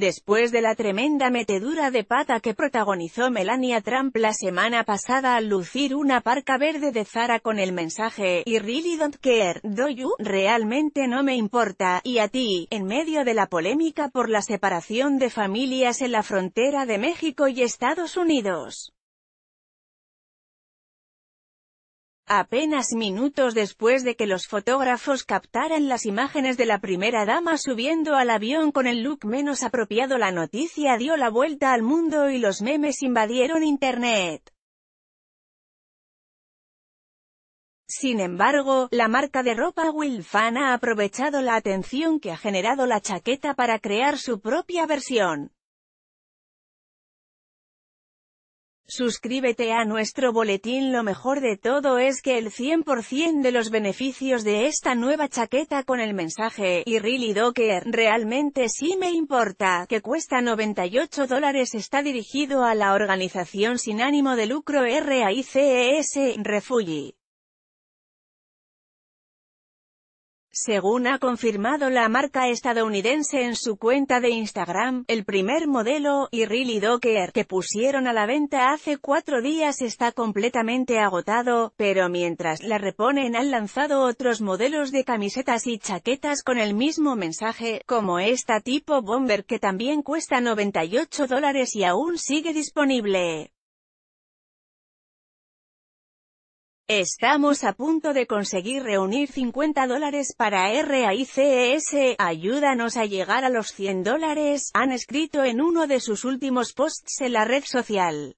Después de la tremenda metedura de pata que protagonizó Melania Trump la semana pasada al lucir una parca verde de Zara con el mensaje «I really don't care, do you? Realmente no me importa, y a ti», en medio de la polémica por la separación de familias en la frontera de México y Estados Unidos. Apenas minutos después de que los fotógrafos captaran las imágenes de la primera dama subiendo al avión con el look menos apropiado la noticia dio la vuelta al mundo y los memes invadieron internet. Sin embargo, la marca de ropa Wilfan ha aprovechado la atención que ha generado la chaqueta para crear su propia versión. Suscríbete a nuestro boletín Lo mejor de todo es que el 100% de los beneficios de esta nueva chaqueta con el mensaje «Y really docker, realmente sí me importa», que cuesta 98 dólares está dirigido a la organización sin ánimo de lucro RAICES Refugi. Según ha confirmado la marca estadounidense en su cuenta de Instagram, el primer modelo, y Docker, que pusieron a la venta hace cuatro días está completamente agotado, pero mientras la reponen han lanzado otros modelos de camisetas y chaquetas con el mismo mensaje, como esta tipo Bomber que también cuesta 98 dólares y aún sigue disponible. Estamos a punto de conseguir reunir 50 dólares para RAICES, ayúdanos a llegar a los 100 dólares, han escrito en uno de sus últimos posts en la red social.